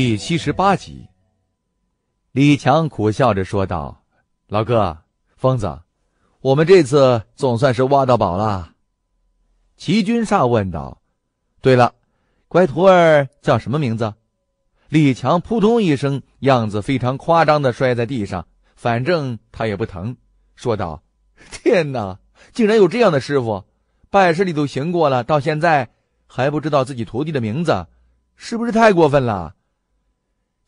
第七十八集，李强苦笑着说道：“老哥，疯子，我们这次总算是挖到宝了。”齐军煞问道：“对了，乖徒儿叫什么名字？”李强扑通一声，样子非常夸张的摔在地上，反正他也不疼，说道：“天哪，竟然有这样的师傅！拜师礼都行过了，到现在还不知道自己徒弟的名字，是不是太过分了？”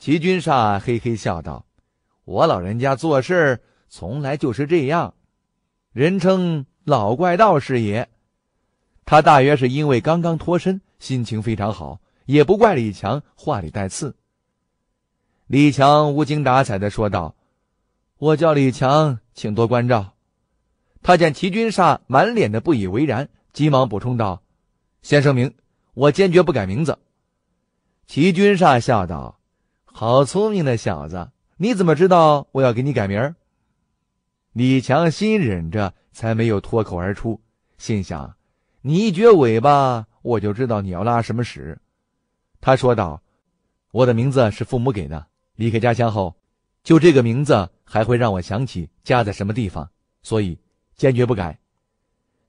齐君煞嘿嘿笑道：“我老人家做事从来就是这样，人称老怪道士爷。”他大约是因为刚刚脱身，心情非常好，也不怪李强话里带刺。李强无精打采的说道：“我叫李强，请多关照。”他见齐君煞满脸的不以为然，急忙补充道：“先声明，我坚决不改名字。”齐君煞笑道。好聪明的小子，你怎么知道我要给你改名？李强心忍着，才没有脱口而出，心想：“你一撅尾巴，我就知道你要拉什么屎。”他说道：“我的名字是父母给的，离开家乡后，就这个名字还会让我想起家在什么地方，所以坚决不改。”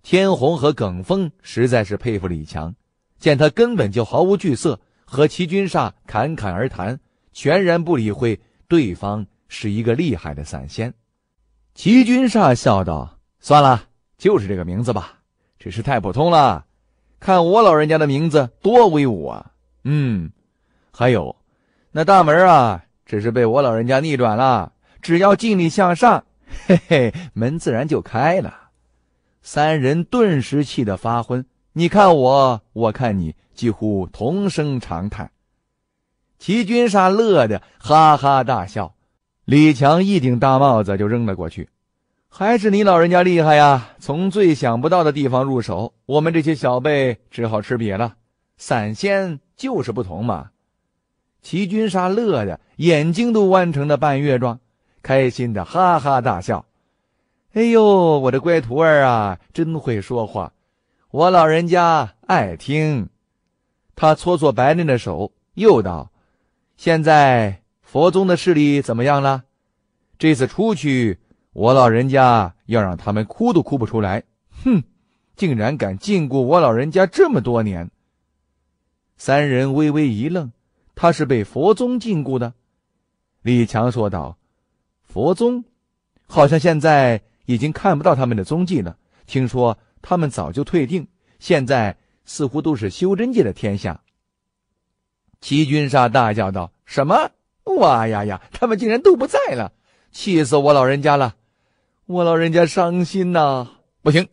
天虹和耿峰实在是佩服李强，见他根本就毫无惧色，和齐军煞侃侃而谈。全然不理会对方是一个厉害的散仙，齐君煞笑道：“算了，就是这个名字吧，只是太普通了。看我老人家的名字多威武啊！嗯，还有，那大门啊，只是被我老人家逆转了。只要尽力向上，嘿嘿，门自然就开了。”三人顿时气得发昏，你看我，我看你，几乎同声长叹。齐军沙乐得哈哈大笑，李强一顶大帽子就扔了过去。还是你老人家厉害呀！从最想不到的地方入手，我们这些小辈只好吃瘪了。散仙就是不同嘛！齐军沙乐得眼睛都弯成了半月状，开心的哈哈大笑。哎呦，我的乖徒儿啊，真会说话，我老人家爱听。他搓搓白嫩的手，又道。现在佛宗的势力怎么样了？这次出去，我老人家要让他们哭都哭不出来。哼，竟然敢禁锢我老人家这么多年！三人微微一愣，他是被佛宗禁锢的。李强说道：“佛宗，好像现在已经看不到他们的踪迹了。听说他们早就退定，现在似乎都是修真界的天下。”齐君煞大叫道：“什么？哇呀呀！他们竟然都不在了，气死我老人家了！我老人家伤心呐！不行，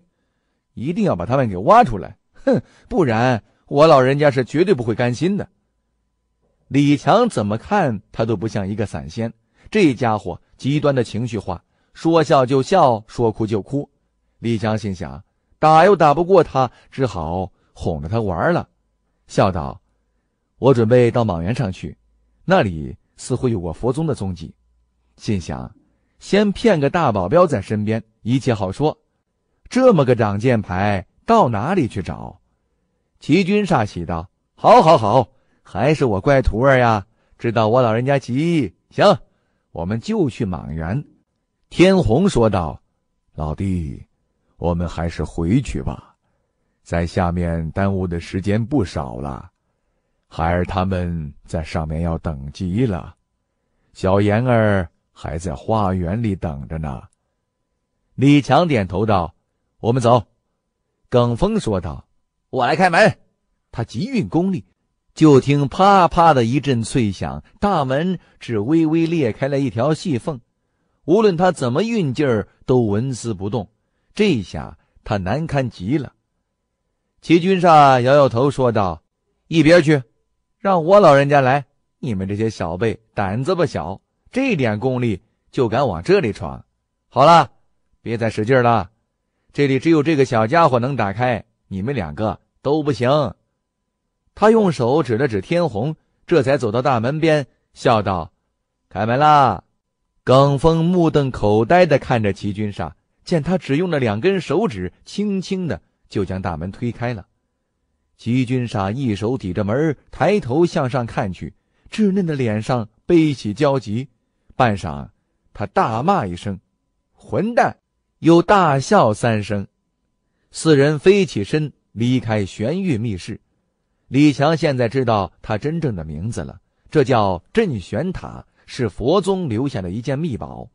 一定要把他们给挖出来！哼，不然我老人家是绝对不会甘心的。”李强怎么看他都不像一个散仙，这家伙极端的情绪化，说笑就笑，说哭就哭。李强心想，打又打不过他，只好哄着他玩了，笑道。我准备到莽原上去，那里似乎有过佛宗的踪迹。心想，先骗个大保镖在身边，一切好说。这么个挡箭牌到哪里去找？齐军煞喜道：“好，好，好！还是我乖徒儿呀，知道我老人家急。行，我们就去莽原。”天虹说道：“老弟，我们还是回去吧，在下面耽误的时间不少了。”孩儿他们在上面要等急了，小妍儿还在花园里等着呢。李强点头道：“我们走。”耿峰说道：“我来开门。”他急运功力，就听啪啪的一阵脆响，大门只微微裂开了一条细缝。无论他怎么运劲儿，都纹丝不动。这下他难堪极了。齐军煞摇摇头说道：“一边去。”让我老人家来！你们这些小辈胆子不小，这点功力就敢往这里闯？好了，别再使劲了，这里只有这个小家伙能打开，你们两个都不行。他用手指了指天虹，这才走到大门边，笑道：“开门啦！”耿峰目瞪口呆的看着齐君上，见他只用了两根手指，轻轻的就将大门推开了。齐军傻一手抵着门抬头向上看去，稚嫩的脸上悲喜交集。半晌，他大骂一声：“混蛋！”又大笑三声。四人飞起身离开玄玉密室。李强现在知道他真正的名字了，这叫镇玄塔，是佛宗留下的一件秘宝。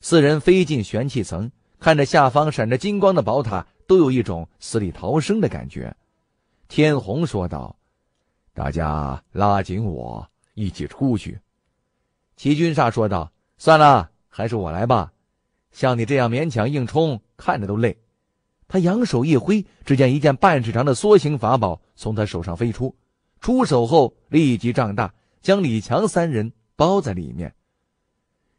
四人飞进玄气层，看着下方闪着金光的宝塔，都有一种死里逃生的感觉。天虹说道：“大家拉紧我，一起出去。”齐军煞说道：“算了，还是我来吧。像你这样勉强硬冲，看着都累。”他扬手一挥，只见一件半尺长的梭形法宝从他手上飞出，出手后立即胀大，将李强三人包在里面。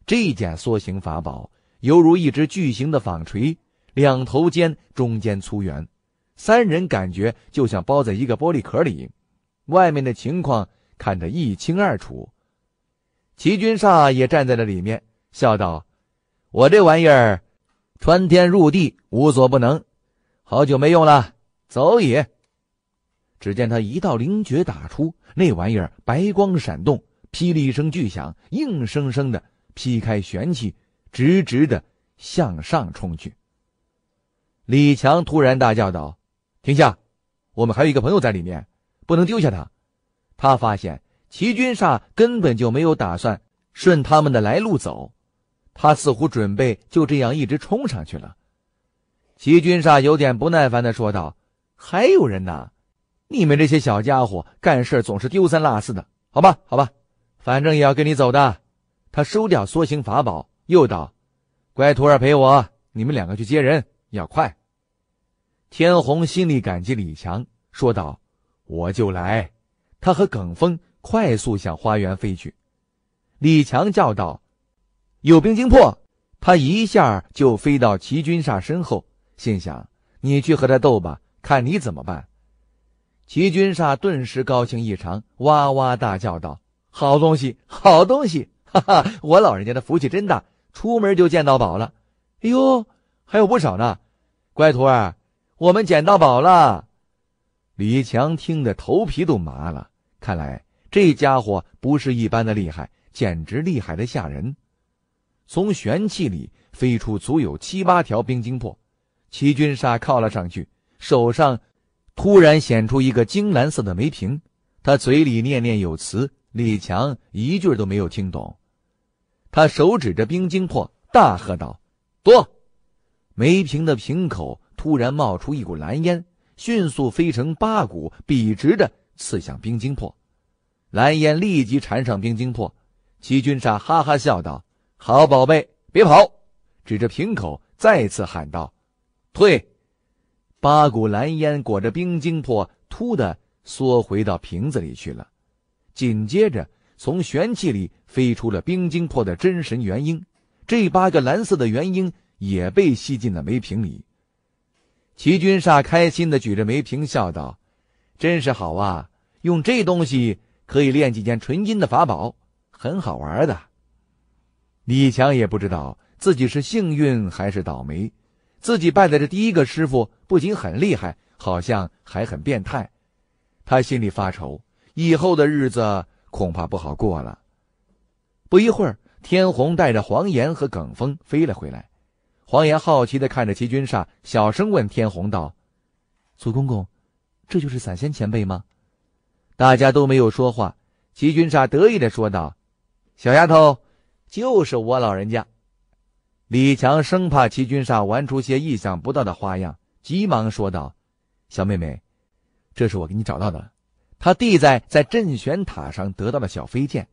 这件梭形法宝犹如一只巨型的纺锤，两头尖，中间粗圆。三人感觉就像包在一个玻璃壳里，外面的情况看得一清二楚。齐军煞也站在了里面，笑道：“我这玩意儿穿天入地，无所不能。好久没用了，走也。”只见他一道灵诀打出，那玩意儿白光闪动，霹雳一声巨响，硬生生的劈开玄气，直直的向上冲去。李强突然大叫道。停下，我们还有一个朋友在里面，不能丢下他。他发现齐君煞根本就没有打算顺他们的来路走，他似乎准备就这样一直冲上去了。齐君煞有点不耐烦的说道：“还有人呢，你们这些小家伙干事总是丢三落四的，好吧，好吧，反正也要跟你走的。”他收掉缩形法宝，又道：“乖徒儿陪我，你们两个去接人，要快。”天虹心里感激李强，说道：“我就来。”他和耿峰快速向花园飞去。李强叫道：“有兵精魄！”他一下就飞到齐军煞身后，心想：“你去和他斗吧，看你怎么办。”齐军煞顿时高兴异常，哇哇大叫道：“好东西，好东西！哈哈，我老人家的福气真大，出门就见到宝了。哎呦，还有不少呢，乖徒儿。”我们捡到宝了！李强听得头皮都麻了，看来这家伙不是一般的厉害，简直厉害的吓人。从玄器里飞出足有七八条冰晶魄，齐军煞靠了上去，手上突然显出一个晶蓝色的梅瓶，他嘴里念念有词，李强一句都没有听懂。他手指着冰晶魄，大喝道：“多！”梅瓶的瓶口。突然冒出一股蓝烟，迅速飞成八股，笔直的刺向冰晶魄。蓝烟立即缠上冰晶魄。齐君煞哈哈笑道：“好宝贝，别跑！”指着瓶口再次喊道：“退！”八股蓝烟裹着冰晶魄，突的缩回到瓶子里去了。紧接着，从玄器里飞出了冰晶魄的真神元婴。这八个蓝色的元婴也被吸进了梅瓶里。齐君煞开心的举着梅瓶，笑道：“真是好啊，用这东西可以炼几件纯金的法宝，很好玩的。”李强也不知道自己是幸运还是倒霉，自己拜的这第一个师傅不仅很厉害，好像还很变态，他心里发愁，以后的日子恐怕不好过了。不一会儿，天虹带着黄岩和耿峰飞了回来。黄岩好奇的看着齐君煞，小声问天虹道：“祖公公，这就是散仙前辈吗？”大家都没有说话。齐君煞得意的说道：“小丫头，就是我老人家。”李强生怕齐君煞玩出些意想不到的花样，急忙说道：“小妹妹，这是我给你找到的，他弟在在镇玄塔上得到了小飞剑。”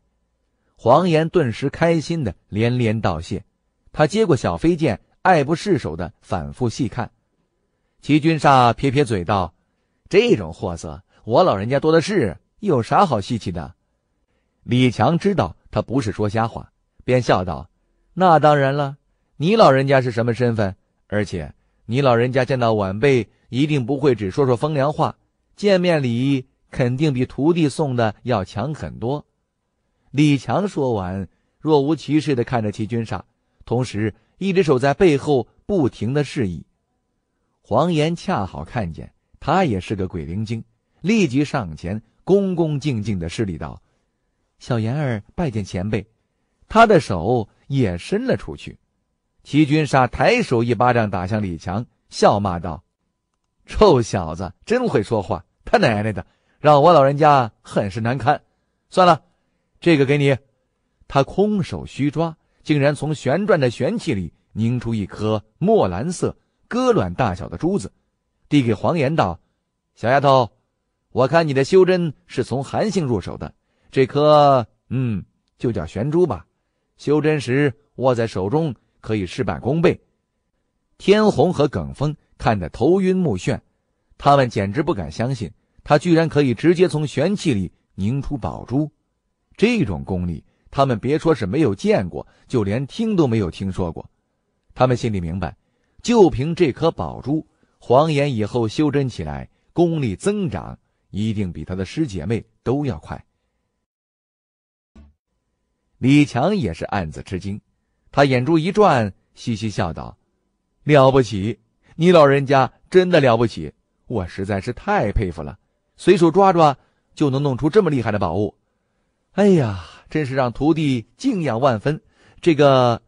黄岩顿时开心的连连道谢，他接过小飞剑。爱不释手的反复细看，齐君煞撇撇嘴道：“这种货色，我老人家多的是，有啥好稀奇的？”李强知道他不是说瞎话，便笑道：“那当然了，你老人家是什么身份？而且你老人家见到晚辈，一定不会只说说风凉话，见面礼肯定比徒弟送的要强很多。”李强说完，若无其事的看着齐君煞，同时。一只手在背后不停的示意，黄岩恰好看见他也是个鬼灵精，立即上前恭恭敬敬的施礼道：“小岩儿拜见前辈。”他的手也伸了出去。齐军杀抬手一巴掌打向李强，笑骂道：“臭小子，真会说话！他奶奶的，让我老人家很是难堪。算了，这个给你。”他空手虚抓。竟然从旋转的玄器里拧出一颗墨蓝色鸽卵大小的珠子，递给黄岩道：“小丫头，我看你的修真是从寒性入手的，这颗嗯，就叫玄珠吧。修真时握在手中可以事半功倍。”天虹和耿峰看得头晕目眩，他们简直不敢相信，他居然可以直接从玄器里拧出宝珠，这种功力！他们别说是没有见过，就连听都没有听说过。他们心里明白，就凭这颗宝珠，黄岩以后修真起来，功力增长一定比他的师姐妹都要快。李强也是暗自吃惊，他眼珠一转，嘻嘻笑道：“了不起，你老人家真的了不起，我实在是太佩服了。随手抓抓就能弄出这么厉害的宝物，哎呀！”真是让徒弟敬仰万分，这个，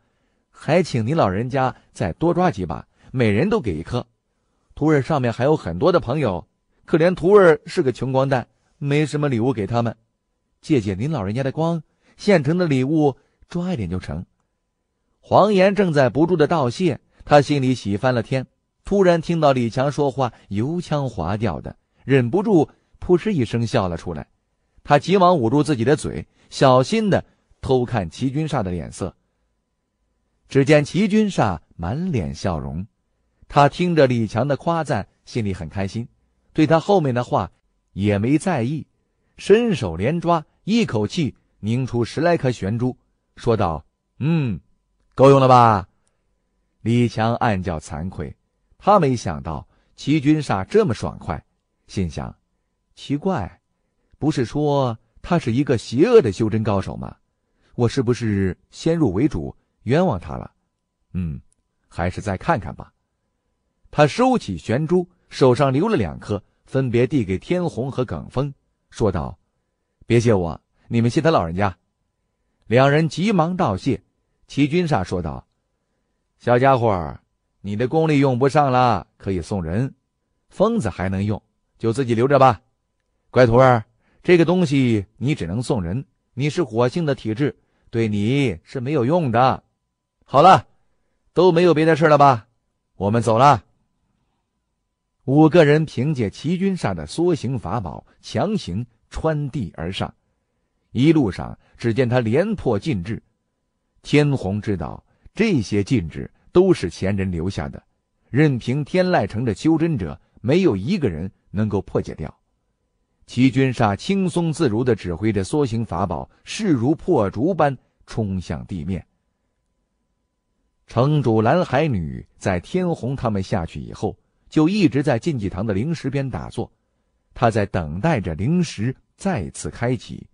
还请您老人家再多抓几把，每人都给一颗。徒儿上面还有很多的朋友，可怜徒儿是个穷光蛋，没什么礼物给他们，借借您老人家的光，现成的礼物抓一点就成。黄岩正在不住的道谢，他心里喜翻了天，突然听到李强说话油腔滑调的，忍不住扑哧一声笑了出来。他急忙捂住自己的嘴，小心的偷看齐军煞的脸色。只见齐军煞满脸笑容，他听着李强的夸赞，心里很开心，对他后面的话也没在意，伸手连抓，一口气拧出十来颗玄珠，说道：“嗯，够用了吧？”李强暗叫惭愧，他没想到齐军煞这么爽快，心想：奇怪。不是说他是一个邪恶的修真高手吗？我是不是先入为主冤枉他了？嗯，还是再看看吧。他收起玄珠，手上留了两颗，分别递给天虹和耿峰，说道：“别谢我，你们谢他老人家。”两人急忙道谢。齐君煞说道：“小家伙，你的功力用不上了，可以送人；疯子还能用，就自己留着吧。乖徒儿。”这个东西你只能送人。你是火性的体质，对你是没有用的。好了，都没有别的事了吧？我们走了。五个人凭借齐军煞的缩形法宝，强行穿地而上。一路上，只见他连破禁制。天虹知道，这些禁制都是前人留下的，任凭天籁城的修真者，没有一个人能够破解掉。齐军煞轻松自如的指挥着梭形法宝，势如破竹般冲向地面。城主蓝海女在天虹他们下去以后，就一直在禁忌堂的灵石边打坐，她在等待着灵石再次开启。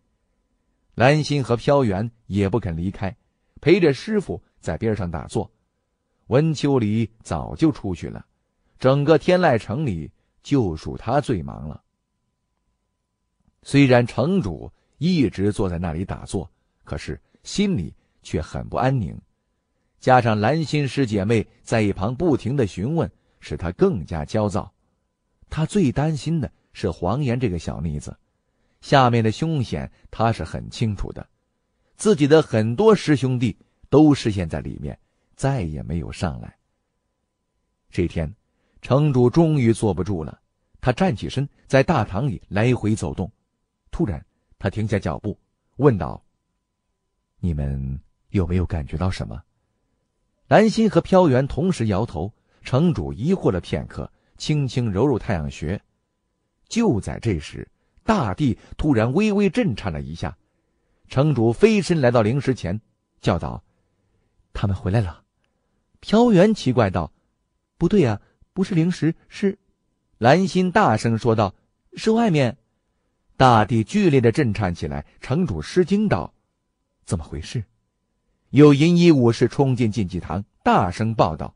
蓝心和飘云也不肯离开，陪着师傅在边上打坐。文秋离早就出去了，整个天籁城里就属他最忙了。虽然城主一直坐在那里打坐，可是心里却很不安宁，加上蓝心师姐妹在一旁不停的询问，使他更加焦躁。他最担心的是黄岩这个小妮子，下面的凶险他是很清楚的，自己的很多师兄弟都失陷在里面，再也没有上来。这天，城主终于坐不住了，他站起身，在大堂里来回走动。突然，他停下脚步，问道：“你们有没有感觉到什么？”兰心和飘云同时摇头。城主疑惑了片刻，轻轻揉揉太阳穴。就在这时，大地突然微微震颤了一下。城主飞身来到灵石前，叫道：“他们回来了。”飘云奇怪道：“不对呀，不是灵石，是……”兰心大声说道：“是外面。”大地剧烈的震颤起来，城主失惊道：“怎么回事？”有银衣武士冲进禁忌堂，大声报道：“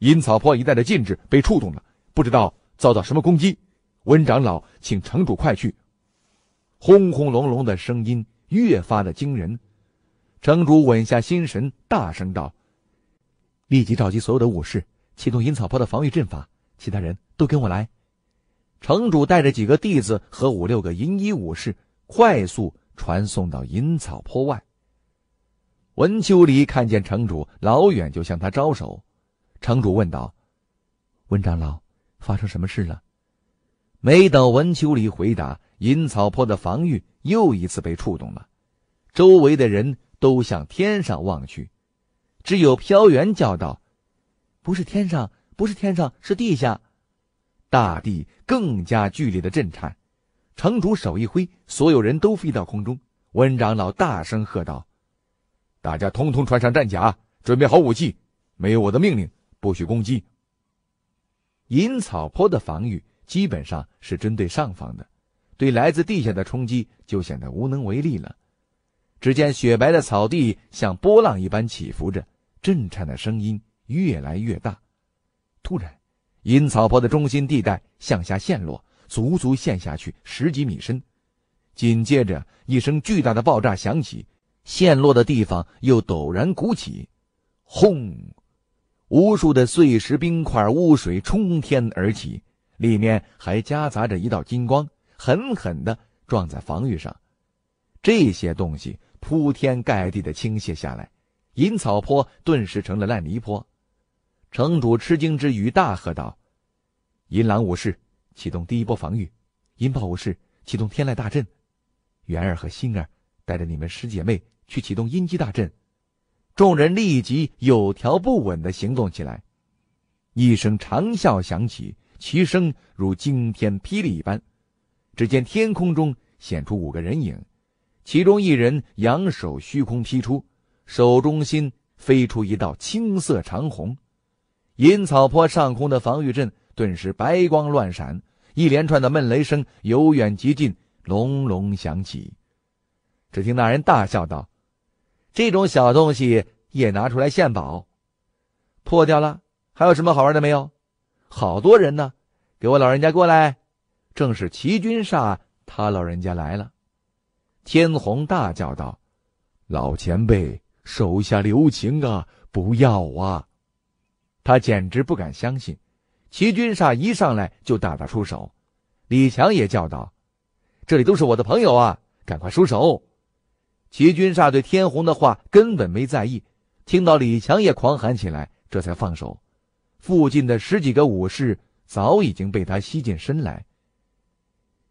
阴草坡一带的禁制被触动了，不知道遭到什么攻击。”温长老，请城主快去！轰轰隆隆的声音越发的惊人，城主稳下心神，大声道：“立即召集所有的武士，启动阴草坡的防御阵法，其他人都跟我来。”城主带着几个弟子和五六个银衣武士，快速传送到银草坡外。文秋离看见城主，老远就向他招手。城主问道：“文长老，发生什么事了？”没等文秋离回答，银草坡的防御又一次被触动了，周围的人都向天上望去，只有飘云叫道：“不是天上，不是天上，是地下。”大地更加剧烈的震颤，城主手一挥，所有人都飞到空中。温长老大声喝道：“大家通通穿上战甲，准备好武器，没有我的命令，不许攻击。”银草坡的防御基本上是针对上方的，对来自地下的冲击就显得无能为力了。只见雪白的草地像波浪一般起伏着，震颤的声音越来越大。突然。银草坡的中心地带向下陷落，足足陷下去十几米深。紧接着，一声巨大的爆炸响起，陷落的地方又陡然鼓起，轰！无数的碎石、冰块、污水冲天而起，里面还夹杂着一道金光，狠狠地撞在防御上。这些东西铺天盖地的倾泻下来，银草坡顿时成了烂泥坡。城主吃惊之余，大喝道。银狼武士启动第一波防御，银豹武士启动天籁大阵，元儿和星儿带着你们师姐妹去启动阴机大阵。众人立即有条不紊的行动起来。一声长啸响起，其声如惊天霹雳一般。只见天空中显出五个人影，其中一人扬手虚空劈出，手中心飞出一道青色长虹。银草坡上空的防御阵。顿时白光乱闪，一连串的闷雷声由远及近，隆隆响起。只听那人大笑道：“这种小东西也拿出来献宝，破掉了，还有什么好玩的没有？好多人呢，给我老人家过来！”正是齐军煞，他老人家来了。天虹大叫道：“老前辈，手下留情啊！不要啊！”他简直不敢相信。齐军煞一上来就大打出手，李强也叫道：“这里都是我的朋友啊，赶快出手！”齐军煞对天虹的话根本没在意，听到李强也狂喊起来，这才放手。附近的十几个武士早已经被他吸进身来。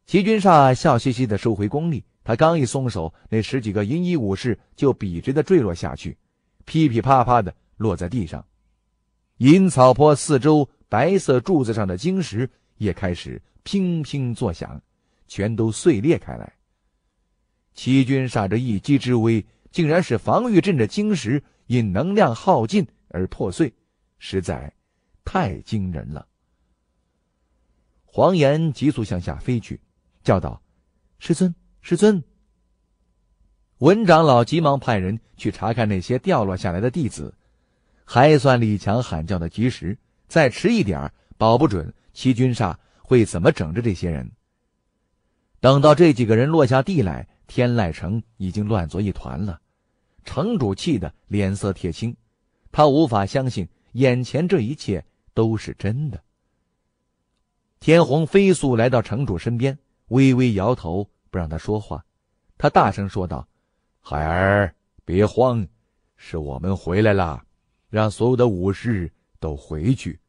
齐军煞笑嘻嘻的收回功力，他刚一松手，那十几个银衣武士就笔直的坠落下去，噼噼啪啪的落在地上。银草坡四周。白色柱子上的晶石也开始乒乒作响，全都碎裂开来。齐军煞着一击之威，竟然是防御阵的晶石因能量耗尽而破碎，实在太惊人了。黄岩急速向下飞去，叫道：“师尊，师尊！”文长老急忙派人去查看那些掉落下来的弟子，还算李强喊叫的及时。再迟一点，保不准齐君煞会怎么整着这些人。等到这几个人落下地来，天籁城已经乱作一团了。城主气得脸色铁青，他无法相信眼前这一切都是真的。天虹飞速来到城主身边，微微摇头，不让他说话。他大声说道：“孩儿，别慌，是我们回来了，让所有的武士。”都回去！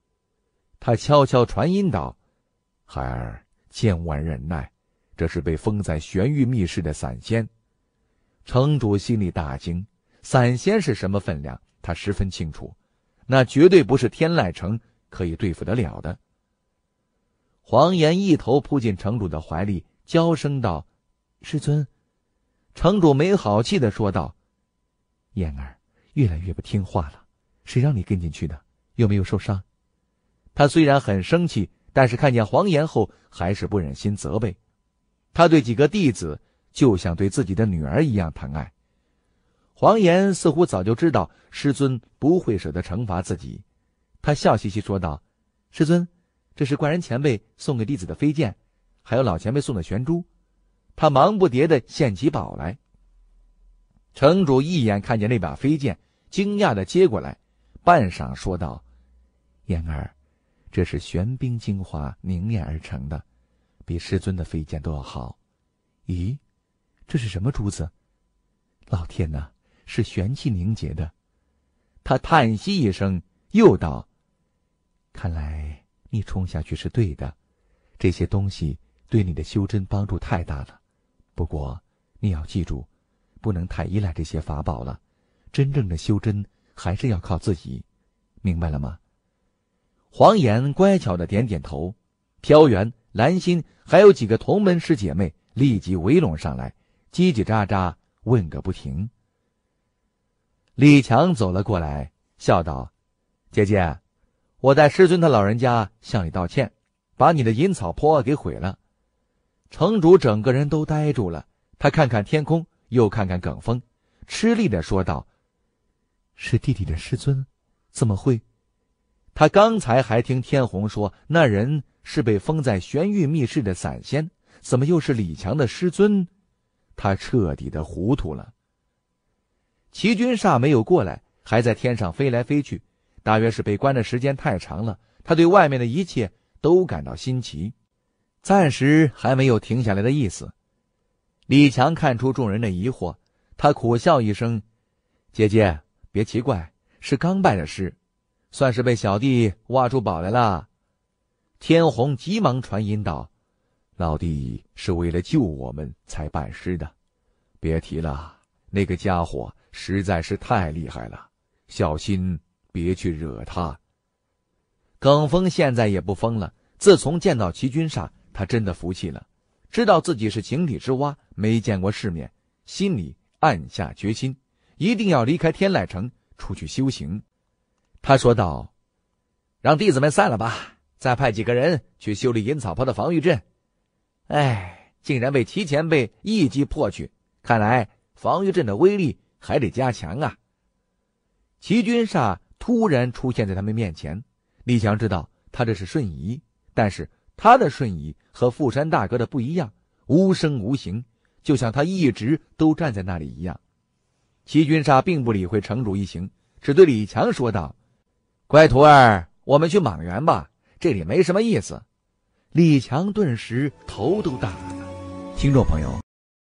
他悄悄传音道：“孩儿千万忍耐，这是被封在玄玉密室的散仙。”城主心里大惊，散仙是什么分量？他十分清楚，那绝对不是天籁城可以对付得了的。黄岩一头扑进城主的怀里，娇声道：“师尊。”城主没好气的说道：“燕儿越来越不听话了，谁让你跟进去的？”有没有受伤？他虽然很生气，但是看见黄岩后，还是不忍心责备。他对几个弟子就像对自己的女儿一样疼爱。黄岩似乎早就知道师尊不会舍得惩罚自己，他笑嘻嘻说道：“师尊，这是怪人前辈送给弟子的飞剑，还有老前辈送的玄珠。”他忙不迭的献起宝来。城主一眼看见那把飞剑，惊讶的接过来，半晌说道。燕儿，这是玄冰精华凝炼而成的，比师尊的飞剑都要好。咦，这是什么珠子？老天呐，是玄气凝结的。他叹息一声，又道：“看来你冲下去是对的，这些东西对你的修真帮助太大了。不过你要记住，不能太依赖这些法宝了，真正的修真还是要靠自己。明白了吗？”黄岩乖巧的点点头，飘云、兰心还有几个同门师姐妹立即围拢上来，叽叽喳喳问个不停。李强走了过来，笑道：“姐姐，我代师尊他老人家向你道歉，把你的银草坡给毁了。”城主整个人都呆住了，他看看天空，又看看耿峰，吃力的说道：“是弟弟的师尊，怎么会？”他刚才还听天虹说，那人是被封在玄玉密室的散仙，怎么又是李强的师尊？他彻底的糊涂了。齐军煞没有过来，还在天上飞来飞去，大约是被关的时间太长了，他对外面的一切都感到新奇，暂时还没有停下来的意思。李强看出众人的疑惑，他苦笑一声：“姐姐，别奇怪，是刚拜的师。”算是被小弟挖出宝来了，天虹急忙传音道：“老弟是为了救我们才拜师的，别提了，那个家伙实在是太厉害了，小心别去惹他。”耿峰现在也不疯了，自从见到齐军煞，他真的服气了，知道自己是井底之蛙，没见过世面，心里暗下决心，一定要离开天籁城，出去修行。他说道：“让弟子们散了吧，再派几个人去修理银草坡的防御阵。”哎，竟然被齐前辈一击破去，看来防御阵的威力还得加强啊！齐军煞突然出现在他们面前，李强知道他这是瞬移，但是他的瞬移和富山大哥的不一样，无声无形，就像他一直都站在那里一样。齐军煞并不理会城主一行，只对李强说道。乖徒儿，我们去莽原吧，这里没什么意思。李强顿时头都大了。听众朋友。